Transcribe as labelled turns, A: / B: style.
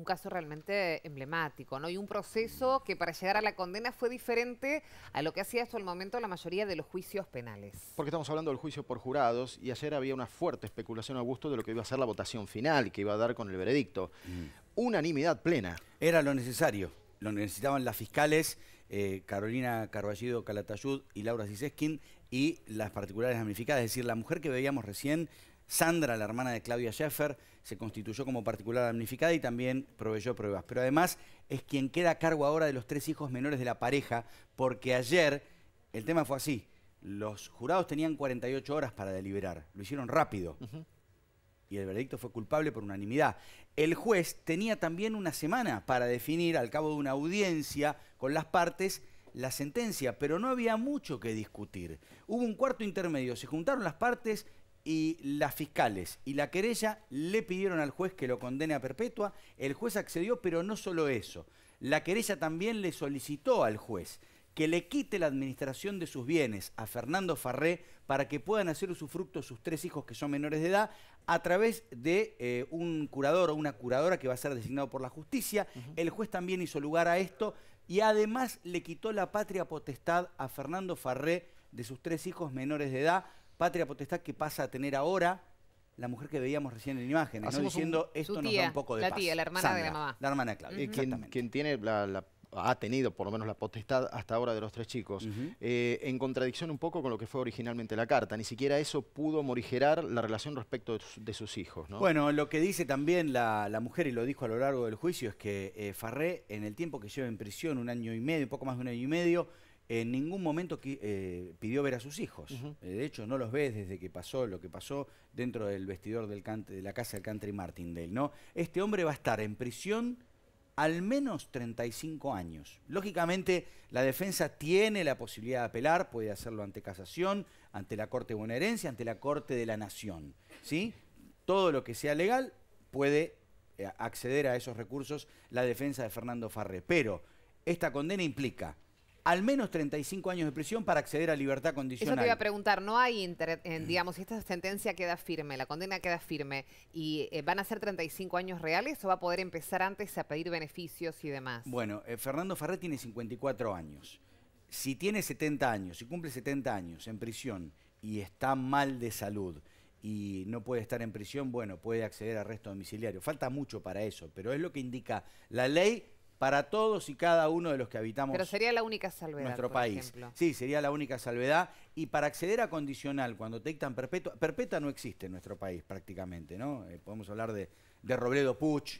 A: un caso realmente emblemático, ¿no? Y un proceso mm. que para llegar a la condena fue diferente a lo que hacía hasta el momento la mayoría de los juicios penales.
B: Porque estamos hablando del juicio por jurados y ayer había una fuerte especulación, a gusto de lo que iba a ser la votación final que iba a dar con el veredicto.
C: Mm. Unanimidad plena. Era lo necesario, lo necesitaban las fiscales eh, Carolina Carballido Calatayud y Laura Ziseskin, y las particulares damnificadas, es decir, la mujer que veíamos recién Sandra, la hermana de Claudia Sheffer, se constituyó como particular damnificada y también proveyó pruebas. Pero además es quien queda a cargo ahora de los tres hijos menores de la pareja, porque ayer el tema fue así. Los jurados tenían 48 horas para deliberar, lo hicieron rápido. Y el veredicto fue culpable por unanimidad. El juez tenía también una semana para definir, al cabo de una audiencia con las partes, la sentencia, pero no había mucho que discutir. Hubo un cuarto intermedio, se juntaron las partes, y las fiscales y la querella le pidieron al juez que lo condene a perpetua. El juez accedió, pero no solo eso. La querella también le solicitó al juez que le quite la administración de sus bienes a Fernando Farré para que puedan hacer usufructo sus tres hijos que son menores de edad a través de eh, un curador o una curadora que va a ser designado por la justicia. El juez también hizo lugar a esto y además le quitó la patria potestad a Fernando Farré de sus tres hijos menores de edad patria potestad que pasa a tener ahora la mujer que veíamos recién en imagen. ¿no? diciendo esto nos da un poco de la paz. La tía, la hermana
A: de la mamá.
B: La hermana Claudia. Quien, tiene ha tenido por lo menos la potestad hasta ahora de los tres chicos, eh, en contradicción un poco con lo que fue originalmente la carta. Ni siquiera eso pudo morigerar la relación respecto de, sus hijos. Bueno,
C: lo que dice también la, mujer, y lo dijo a lo largo del juicio, es que eh, Farré, en el tiempo que lleva en prisión, un año y medio, un poco más de un año y medio, en ningún momento eh, pidió ver a sus hijos. Eh, de hecho, no los ves desde que pasó lo que pasó dentro del vestidor de la casa del country Martindale. ¿no? Este hombre va a estar en prisión al menos 35 años. Lógicamente, la defensa tiene la posibilidad de apelar, puede hacerlo ante casación, ante la Corte Herencia, ante la Corte de la Nación. ¿sí? Todo lo que sea legal puede eh, acceder a esos recursos la defensa de Fernando Farré. Pero esta condena implica al menos 35 años de prisión para acceder a libertad condicional. Eso te iba a
A: preguntar, no hay, digamos, si esta sentencia queda firme, la condena queda firme, ¿y eh, van a ser 35 años reales o va a poder empezar antes a pedir beneficios y demás?
C: Bueno, eh, Fernando Farré tiene 54 años. Si tiene 70 años, si cumple 70 años en prisión y está mal de salud, y no puede estar en prisión, bueno, puede acceder a arresto domiciliario. Falta mucho para eso, pero es lo que indica la ley para todos y cada uno de los que habitamos. Pero sería
A: la única salvedad. Nuestro país. Sí,
C: sería la única salvedad. Y para acceder a condicional, cuando te dictan perpetua, perpetua no existe en nuestro país prácticamente, ¿no? Eh, podemos hablar de, de Robledo Puch,